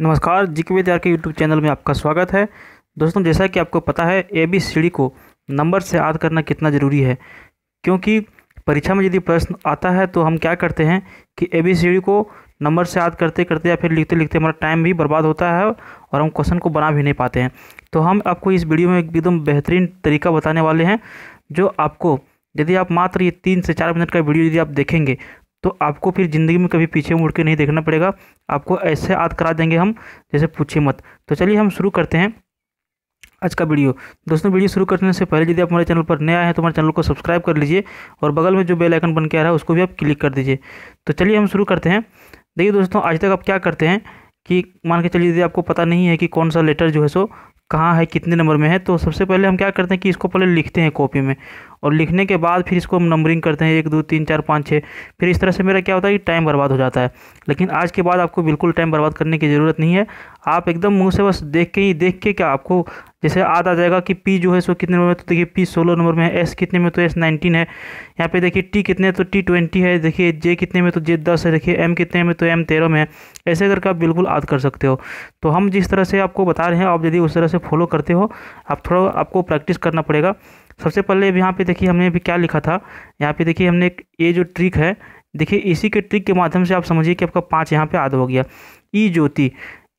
नमस्कार जी के विद्यार के यूट्यूब चैनल में आपका स्वागत है दोस्तों जैसा कि आपको पता है ए बी सी डी को नंबर से याद करना कितना ज़रूरी है क्योंकि परीक्षा में यदि प्रश्न आता है तो हम क्या करते हैं कि ए बी सी डी को नंबर से याद करते करते या फिर लिखते लिखते हमारा टाइम भी बर्बाद होता है और हम क्वेश्चन को बना भी नहीं पाते हैं तो हम आपको इस वीडियो में एकदम बेहतरीन तरीका बताने वाले हैं जो आपको यदि आप मात्र ये तीन से चार मिनट का वीडियो यदि आप देखेंगे तो आपको फिर ज़िंदगी में कभी पीछे मुड़ के नहीं देखना पड़ेगा आपको ऐसे याद करा देंगे हम जैसे पूछे मत तो चलिए हम शुरू करते हैं आज का वीडियो दोस्तों वीडियो शुरू करने से पहले यदि आप हमारे चैनल पर नए आए हैं तो हमारे चैनल को सब्सक्राइब कर लीजिए और बगल में जो बेल आइकन बन के आ रहा है उसको भी आप क्लिक कर दीजिए तो चलिए हम शुरू करते हैं देखिए दोस्तों आज तक आप क्या करते हैं कि मान के चलिए यदि आपको पता नहीं है कि कौन सा लेटर जो है सो कहाँ है कितने नंबर में है तो सबसे पहले हम क्या करते हैं कि इसको पहले लिखते हैं कॉपी में और लिखने के बाद फिर इसको हम नंबरिंग करते हैं एक दो तीन चार पाँच छः फिर इस तरह से मेरा क्या होता है कि टाइम बर्बाद हो जाता है लेकिन आज के बाद आपको बिल्कुल टाइम बर्बाद करने की ज़रूरत नहीं है आप एकदम मुँह से बस देख के ही देख के क्या आपको जैसे याद आ जाएगा कि पी जो है सो कितने नंबर में तो देखिए पी सोलह नंबर में है एस कितने में तो एस नाइनटीन है यहाँ पे देखिए टी कितने तो टी ट्वेंटी है देखिए जे कितने में तो जे दस है देखिए एम कितने में तो एम तेरह में है ऐसे करके आप बिल्कुल याद कर सकते हो तो हम जिस तरह से आपको बता रहे हैं आप यदि उस तरह से फॉलो करते हो आप थोड़ा आपको प्रैक्टिस करना पड़ेगा सबसे पहले यहाँ पर देखिए हमने अभी क्या लिखा था यहाँ पे देखिए हमने ये जो ट्रिक है देखिए इसी के ट्रिक के माध्यम से आप समझिए कि आपका पाँच यहाँ पर आद हो गया ई e ज्योति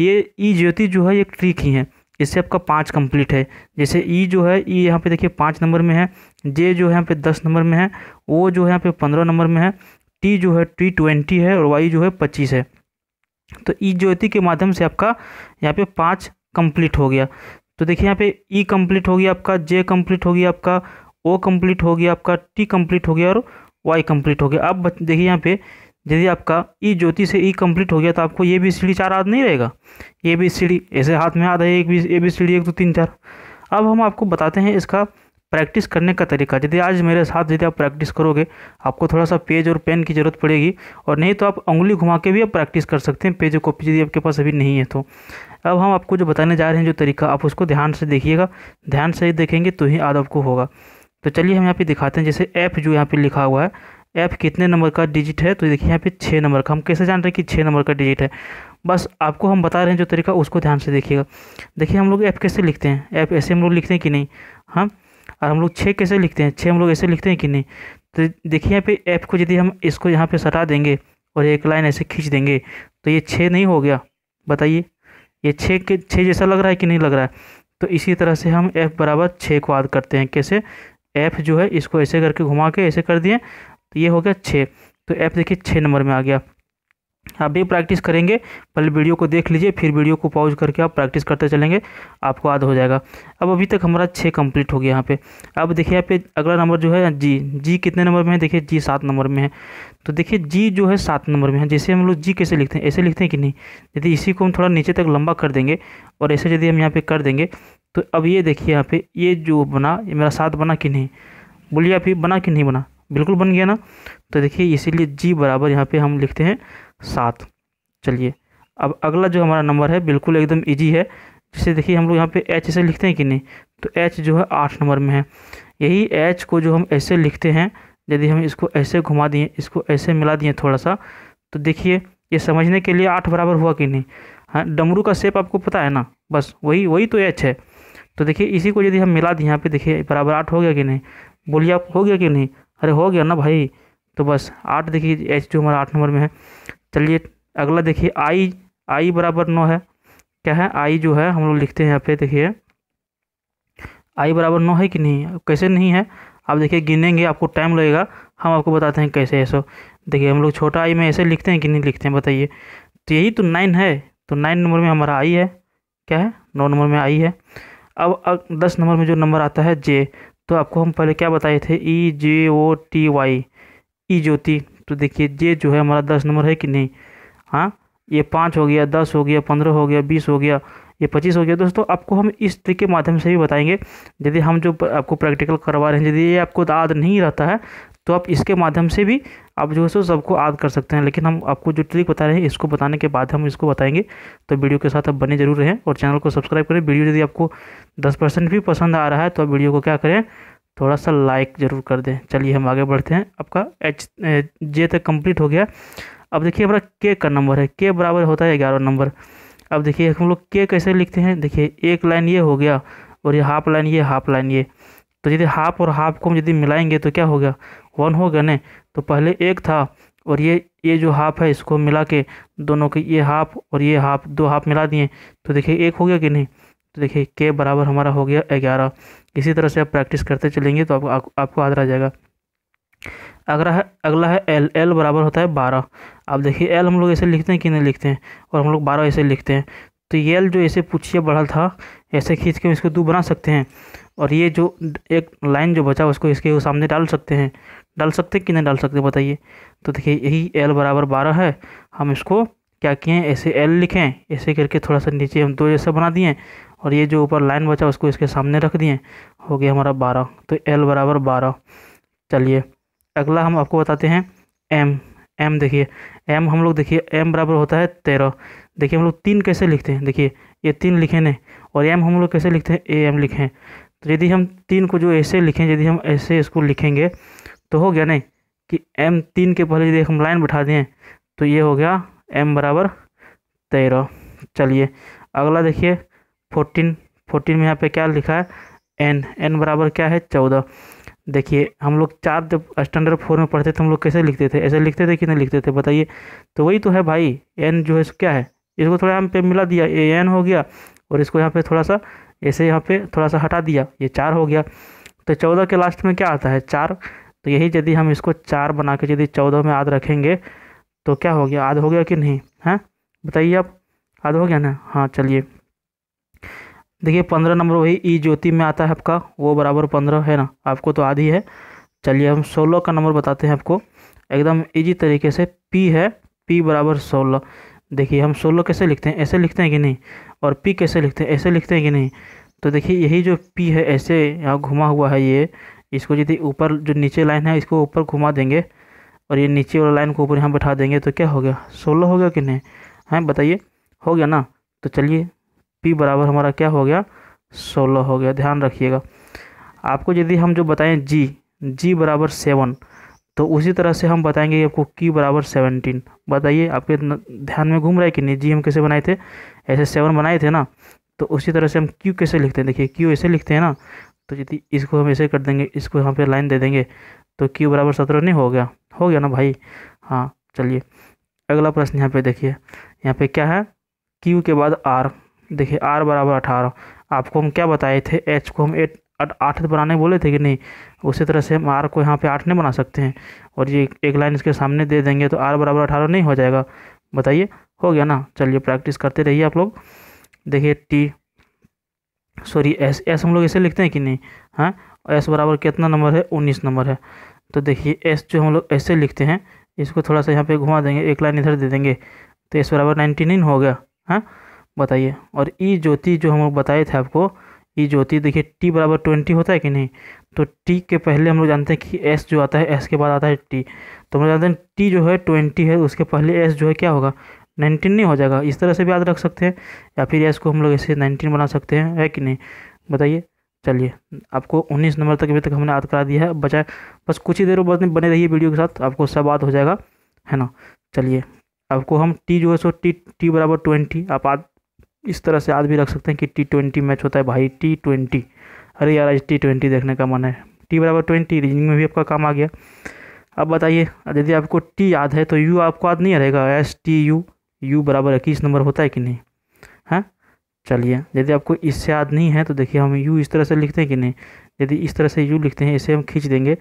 ये ई e ज्योति जो है एक ट्रिक ही है इससे आपका पाँच कंप्लीट है जैसे ई जो है ई यहाँ पे देखिए पाँच नंबर में है जे जो है यहाँ पे दस नंबर में है ओ जो है यहाँ पे पंद्रह नंबर में है टी जो है टी ट्वेंटी है और वाई जो है पच्चीस है तो ई ज्योति के माध्यम से आपका यहाँ पे पाँच कंप्लीट हो गया तो देखिए यहाँ पे ई कंप्लीट हो गया आपका जे कंप्लीट हो गया आपका ओ कंप्लीट हो गया आपका टी कंप्लीट हो गया और वाई कंप्लीट हो गया अब देखिए यहाँ पे यदि आपका ई e ज्योति से ई e कंप्लीट हो गया तो आपको ये भी सीढ़ी चार हाथ नहीं रहेगा ये भी सीढ़ी ऐसे हाथ में हाथ है एक भी ए बी सीढ़ी एक दो तीन चार अब हम आपको बताते हैं इसका प्रैक्टिस करने का तरीका यदि आज मेरे साथ यदि आप प्रैक्टिस करोगे आपको थोड़ा सा पेज और पेन की ज़रूरत पड़ेगी और नहीं तो आप उंगली घुमा के भी आप प्रैक्टिस कर सकते हैं पेज और कॉपी यदि आपके पास अभी नहीं है तो अब हम आपको जो बताने जा रहे हैं जो तरीका आप उसको ध्यान से देखिएगा ध्यान से देखेंगे तो ही याद आपको होगा तो चलिए हम यहाँ पे दिखाते हैं जैसे ऐप जो यहाँ पे लिखा हुआ है एफ कितने नंबर का डिजिट है तो देखिए यहाँ पे छः नंबर का हम कैसे जान रहे हैं कि छः नंबर का डिजिट है बस आपको हम बता रहे हैं जो तरीका उसको ध्यान से देखिएगा देखिए हम लोग ऐप कैसे लिखते हैं ऐप ऐसे हम लोग लिखते हैं कि नहीं हाँ और हम लोग छः कैसे लिखते हैं छः हम लोग ऐसे लिखते हैं कि नहीं तो देखिए यहाँ पे ऐप को यदि हम इसको यहाँ पर सटा देंगे और एक लाइन ऐसे खींच देंगे तो ये छः नहीं हो गया बताइए ये छः के छः जैसा लग रहा है कि नहीं लग रहा है तो इसी तरह से हम एफ़ बराबर छः को याद करते हैं कैसे एफ़ जो है इसको ऐसे करके घुमा के ऐसे कर दिए तो ये हो गया छः तो ऐप देखिए छः नंबर में आ गया आप भी प्रैक्टिस करेंगे पहले वीडियो को देख लीजिए फिर वीडियो को पॉज करके आप प्रैक्टिस करते चलेंगे आपको याद हो जाएगा अब अभी तक हमारा छः कंप्लीट हो गया यहाँ पे अब देखिए यहाँ पे अगला नंबर जो है जी जी कितने नंबर में है देखिए जी सात नंबर में है तो देखिए जी जो है सात नंबर में है जैसे हम लोग जी कैसे लिखते हैं ऐसे लिखते हैं कि नहीं यदि इसी को हम थोड़ा नीचे तक लंबा कर देंगे और ऐसे यदि हम यहाँ पर कर देंगे तो अब ये देखिए यहाँ पर ये जो बना ये मेरा सात बना कि नहीं बोलिए आप बना कि नहीं बना बिल्कुल बन गया ना तो देखिए इसीलिए जी बराबर यहाँ पे हम लिखते हैं सात चलिए अब अगला जो हमारा नंबर है बिल्कुल एकदम इजी है जिसे देखिए हम लोग यहाँ पे एच ऐसे लिखते हैं कि नहीं तो एच जो है आठ नंबर में है यही एच को जो हम ऐसे लिखते हैं यदि हम इसको ऐसे घुमा दिए इसको ऐसे मिला दिए थोड़ा सा तो देखिए ये समझने के लिए आठ बराबर हुआ कि नहीं हाँ डमरू का सेप आपको पता है ना बस वही वही तो एच है तो देखिए इसी को यदि हम मिला दिए यहाँ पे देखिए बराबर आठ हो गया कि नहीं बोलिए आप हो गया कि नहीं अरे हो गया ना भाई तो बस आठ देखिए एच टू हमारा आठ नंबर में है चलिए अगला देखिए आई आई बराबर नौ है क्या है आई जो है हम लोग लिखते हैं यहाँ पे देखिए आई बराबर नौ है कि नहीं कैसे नहीं है आप देखिए गिनेंगे आपको टाइम लगेगा हम आपको बताते हैं कैसे है सो देखिए हम लोग छोटा आई में ऐसे लिखते हैं कि नहीं लिखते हैं बताइए तो यही तो नाइन है तो नाइन नंबर में हमारा आई है क्या है नौ नंबर में आई है अब, अब दस नंबर में जो नंबर आता है जे तो आपको हम पहले क्या बताए थे ई जे ओ टी वाई ई ज्योति तो देखिए जे जो है हमारा दस नंबर है कि नहीं हाँ ये पाँच हो गया दस हो गया पंद्रह हो गया बीस हो गया ये पच्चीस हो गया दोस्तों आपको हम इस ट्रिक के माध्यम से भी बताएंगे यदि हम जो आपको प्रैक्टिकल करवा रहे हैं यदि ये आपको याद नहीं रहता है तो आप इसके माध्यम से भी आप जो है सो सबको याद कर सकते हैं लेकिन हम आपको जो ट्रिक बता रहे हैं इसको बताने के बाद हम इसको बताएंगे तो वीडियो के साथ आप बने जरूर रहें और चैनल को सब्सक्राइब करें वीडियो यदि आपको दस परसेंट भी पसंद आ रहा है तो आप वीडियो को क्या करें थोड़ा सा लाइक ज़रूर कर दें चलिए हम आगे बढ़ते हैं आपका एच जे तक कंप्लीट हो गया अब देखिए हमारा के का नंबर है के बराबर होता है ग्यारह नंबर अब देखिए हम लोग के कैसे लिखते हैं देखिए एक लाइन ये हो गया और ये हाफ लाइन ये हाफ लाइन ये तो यदि हाफ और हाफ को हम यदि मिलाएंगे तो क्या होगा वन हो गया ना तो पहले एक था और ये ये जो हाफ है इसको मिला के दोनों के ये हाफ और ये हाफ दो हाफ मिला दिए तो देखिए एक हो गया कि नहीं तो देखिए के बराबर हमारा हो गया ग्यारह इसी तरह से आप प्रैक्टिस करते चलेंगे तो आप, आप, आपको याद रह जाएगा अगला है अगला है एल एल बराबर होता है बारह आप देखिए एल हम लोग ऐसे लिखते हैं कि नहीं लिखते हैं और हम लोग बारह ऐसे लिखते हैं तो ये एल जो ऐसे पूछिए बढ़ल था ऐसे खींच के हम इसको दो बना सकते हैं और ये जो एक लाइन जो बचा उसको इसके सामने डाल सकते हैं डाल सकते कि नहीं डाल सकते बताइए तो देखिए यही एल बराबर बारह है हम इसको क्या किए ऐसे एल लिखें ऐसे करके थोड़ा सा नीचे हम दो जैसा बना दिए और ये जो ऊपर लाइन बचा उसको इसके सामने रख दिए हो गया हमारा बारह तो एल बराबर बारह चलिए अगला हम आपको बताते हैं एम एम देखिए एम हम लोग देखिए एम बराबर होता है तेरह देखिए हम लोग तीन कैसे लिखते हैं देखिए ये तीन लिखे ने और एम हम लोग कैसे लिखते हैं ए एम लिखें तो यदि हम तीन को जो ऐसे लिखें यदि हम ऐसे इसको लिखेंगे तो हो गया नहीं कि एम तीन के पहले यदि हम लाइन बैठा दें तो ये हो गया एम बराबर तेरह चलिए अगला देखिए फोर्टीन फोर्टीन में यहाँ पे क्या लिखा है एन एन बराबर क्या है चौदह देखिए हम लोग चार जब स्टैंडर्ड फोर में पढ़ते थे तो हम लोग कैसे लिखते थे ऐसे लिखते थे कि नहीं लिखते थे बताइए तो वही तो है भाई एन जो है क्या है इसको थोड़ा यहाँ पे मिला दिया ए एन हो गया और इसको यहाँ पे थोड़ा सा ऐसे यहाँ पे थोड़ा सा हटा दिया ये चार हो गया तो चौदह के लास्ट में क्या आता है चार तो यही यदि हम इसको चार बना के यदि चौदह में आध रखेंगे तो क्या हो गया आध हो गया कि नहीं हैं बताइए आप आध हो गया ना हाँ चलिए देखिए पंद्रह नंबर वही ई ज्योति में आता है आपका वो बराबर पंद्रह है ना आपको तो आधी है चलिए हम सोलह का नंबर बताते हैं आपको एकदम इजी तरीके से पी है पी बराबर सोलह देखिए हम सोलह कैसे लिखते हैं ऐसे लिखते हैं कि नहीं और पी कैसे लिखते हैं ऐसे लिखते हैं कि नहीं तो देखिए यही जो पी है ऐसे यहाँ घुमा हुआ है ये इसको यदि ऊपर जो नीचे लाइन है इसको ऊपर घुमा देंगे और ये नीचे वाला लाइन को ऊपर यहाँ बैठा देंगे तो क्या हो गया सोलह हो गया कि नहीं है हाँ, बताइए हो गया ना तो चलिए पी बराबर हमारा क्या हो गया सोलह हो गया ध्यान रखिएगा आपको यदि हम जो बताएं जी जी बराबर सेवन तो उसी तरह से हम बताएंगे आपको की बराबर सेवनटीन बताइए आपके ध्यान में घूम रहा है कि नहीं जी हम कैसे बनाए थे ऐसे सेवन बनाए थे ना तो उसी तरह से हम क्यू कैसे लिखते हैं देखिए क्यू ऐसे लिखते हैं ना तो यदि इसको हम ऐसे कर देंगे इसको यहाँ पे लाइन दे देंगे तो क्यू बराबर सत्रह नहीं हो गया हो गया ना भाई हाँ चलिए अगला प्रश्न यहाँ पे देखिए यहाँ पे क्या है क्यू के बाद आर देखिए आर बराबर अठारह आपको हम क्या बताए थे एच को हम एट आठ बनाने तो बोले थे कि नहीं उसी तरह से हम आर को यहाँ पे आठ नहीं बना सकते हैं और ये एक लाइन इसके सामने दे देंगे तो आर बराबर अठारह नहीं हो जाएगा बताइए हो गया ना चलिए प्रैक्टिस करते रहिए आप लोग देखिए टी सॉरी एस एस हम लोग ऐसे लिखते हैं कि नहीं हाँ एस बराबर कितना नंबर है उन्नीस नंबर है तो देखिए एस जो हम लोग ऐसे लिखते हैं इसको थोड़ा सा यहाँ पे घुमा देंगे एक लाइन इधर दे देंगे तो एस बराबर नाइन्टी नाइन हो गया हाँ बताइए और ई ज्योति जो हम लोग बताए थे आपको ये जो होती है देखिए टी बराबर ट्वेंटी होता है कि नहीं तो टी के पहले हम लोग जानते हैं कि एस जो आता है एस के बाद आता है टी तो हम लोग जानते हैं टी जो है ट्वेंटी है उसके पहले एस जो है क्या होगा नाइन्टीन नहीं हो जाएगा इस तरह से भी याद रख सकते हैं या फिर एस को हम लोग ऐसे नाइन्टीन बना सकते हैं है कि नहीं बताइए चलिए आपको उन्नीस नंबर तक अभी तक हमने याद करा दिया है बचाए बस कुछ ही देर बाद बने रहिए वीडियो के साथ आपको सब याद हो जाएगा है ना चलिए आपको हम टी जो है सो टी टी बराबर ट्वेंटी आप इस तरह से याद भी रख सकते हैं कि टी ट्वेंटी मैच होता है भाई टी ट्वेंटी अरे यार आज टी ट्वेंटी देखने का मन है टी बराबर ट्वेंटी रीजनिंग में भी आपका काम आ गया अब बताइए यदि आपको टी याद है तो यू आपको याद नहीं रहेगा एस टी यू यू बराबर इक्कीस नंबर होता है कि नहीं है हाँ? चलिए यदि आपको इससे याद नहीं है तो देखिए हम यू इस तरह से लिखते हैं कि नहीं यदि इस तरह से यू लिखते हैं ऐसे हम खींच देंगे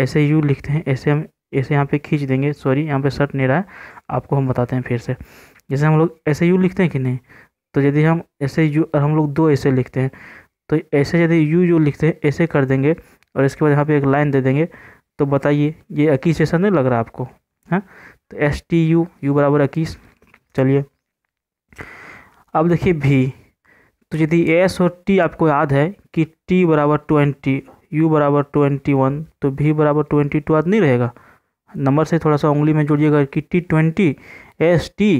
ऐसे यू लिखते हैं ऐसे हम ऐसे यहाँ पे खींच देंगे सॉरी यहाँ पे शर्ट नहीं रहा है आपको हम बताते हैं फिर से जैसे हम लोग ऐसे यू लिखते हैं कि नहीं तो यदि हम ऐसे यू और हम लोग दो ऐसे लिखते हैं तो ऐसे यदि यू यू लिखते हैं ऐसे कर देंगे और इसके बाद यहाँ पे एक लाइन दे देंगे तो बताइए ये अकीस जैसा नहीं लग रहा आपको है हाँ? तो एस टी यू यू बराबर अकीस चलिए अब देखिए भी तो यदि एस और टी आपको याद है कि टी बराबर ट्वेंटी यू बराबर ट्वेंटी वन तो भी बराबर ट्वेंटी टू तो याद नहीं रहेगा नंबर से थोड़ा सा उंगली में जोड़िएगा कि T twenty S T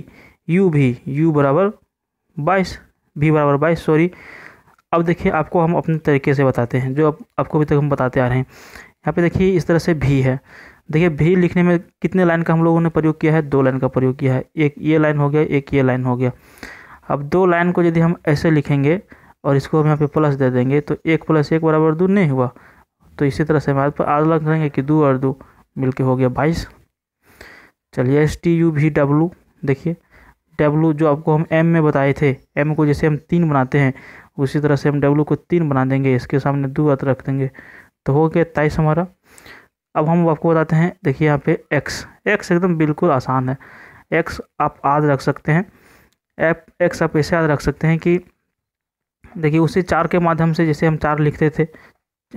U V U बराबर बाईस भी बराबर बाईस सॉरी अब देखिए आपको हम अपने तरीके से बताते हैं जो आप, आपको अभी तक हम बताते आ रहे हैं यहाँ पे देखिए इस तरह से भी है देखिए भी लिखने में कितने लाइन का हम लोगों ने प्रयोग किया है दो लाइन का प्रयोग किया है एक ये लाइन हो गया एक ये लाइन हो गया अब दो लाइन को यदि हम ऐसे लिखेंगे और इसको हम यहाँ पे प्लस दे देंगे तो एक प्लस एक बराबर दो नहीं हुआ तो इसी तरह से हमारे पर आज लग रहेंगे कि दो और दो मिलके हो गया बाईस चलिए S T U V W देखिए डब्लू जो आपको हम एम में बताए थे एम को जैसे हम तीन बनाते हैं उसी तरह से हम डब्लू को तीन बना देंगे इसके सामने दो अत रख देंगे तो हो गया तेईस हमारा अब हम आपको बताते हैं देखिए यहाँ पे एक्स एक्स एकदम बिल्कुल आसान है एक्स आप याद रख सकते हैं एप एक्स आप ऐसे याद रख सकते हैं कि देखिए उसी चार के माध्यम से जैसे हम चार लिखते थे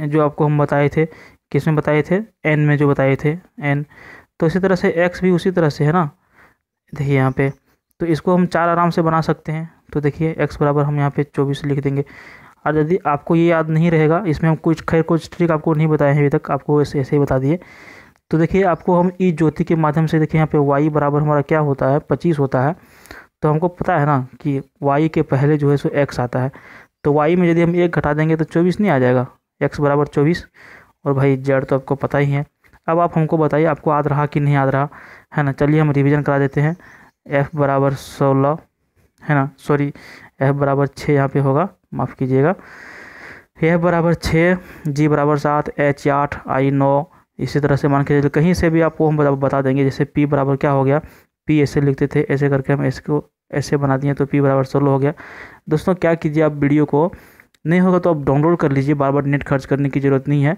जो आपको हम बताए थे किस में बताए थे एन में जो बताए थे एन तो इसी तरह से एक्स भी उसी तरह से है ना देखिए यहाँ पर तो इसको हम चार आराम से बना सकते हैं तो देखिए एक्स बराबर हम यहाँ पे चौबीस लिख देंगे और यदि आपको ये याद नहीं रहेगा इसमें हम कुछ खैर कुछ ट्रिक आपको नहीं बताए हैं अभी तक आपको ऐसे ऐसे ही बता दिए तो देखिए आपको हम ई ज्योति के माध्यम से देखिए यहाँ पे वाई बराबर हमारा क्या होता है पच्चीस होता है तो हमको पता है ना कि वाई के पहले जो है सो एक्स आता है तो वाई में यदि हम एक घटा देंगे तो चौबीस नहीं आ जाएगा एक्स बराबर चौबीस और भाई जेड तो आपको पता ही है अब आप हमको बताइए आपको याद रहा कि नहीं याद रहा है ना चलिए हम रिविज़न करा देते हैं एफ बराबर सोलह है ना सॉरी एफ बराबर छः यहाँ पे होगा माफ़ कीजिएगा एफ बराबर छः जी बराबर सात एच आठ आई नौ इसी तरह से मान के चलिए कहीं से भी आपको हम बता देंगे जैसे पी बराबर क्या हो गया पी ऐसे लिखते थे ऐसे करके हम इसको ऐसे बना दिए तो पी बराबर सोलह हो गया दोस्तों क्या कीजिए आप वीडियो को नहीं होगा तो आप डाउनलोड कर लीजिए बार बार नेट खर्च करने की ज़रूरत नहीं है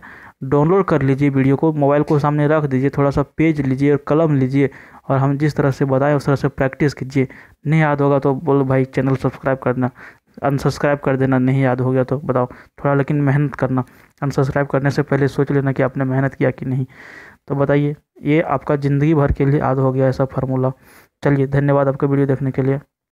डाउनलोड कर लीजिए वीडियो को मोबाइल को सामने रख दीजिए थोड़ा सा पेज लीजिए और कलम लीजिए और हम जिस तरह से बताएं उस तरह से प्रैक्टिस कीजिए नहीं याद होगा तो बोलो भाई चैनल सब्सक्राइब करना अनसब्सक्राइब कर देना नहीं याद हो गया तो बताओ थोड़ा लेकिन मेहनत करना अनसब्सक्राइब करने से पहले सोच लेना कि आपने मेहनत किया कि नहीं तो बताइए ये आपका ज़िंदगी भर के लिए याद हो गया ऐसा फार्मूला चलिए धन्यवाद आपका वीडियो देखने के लिए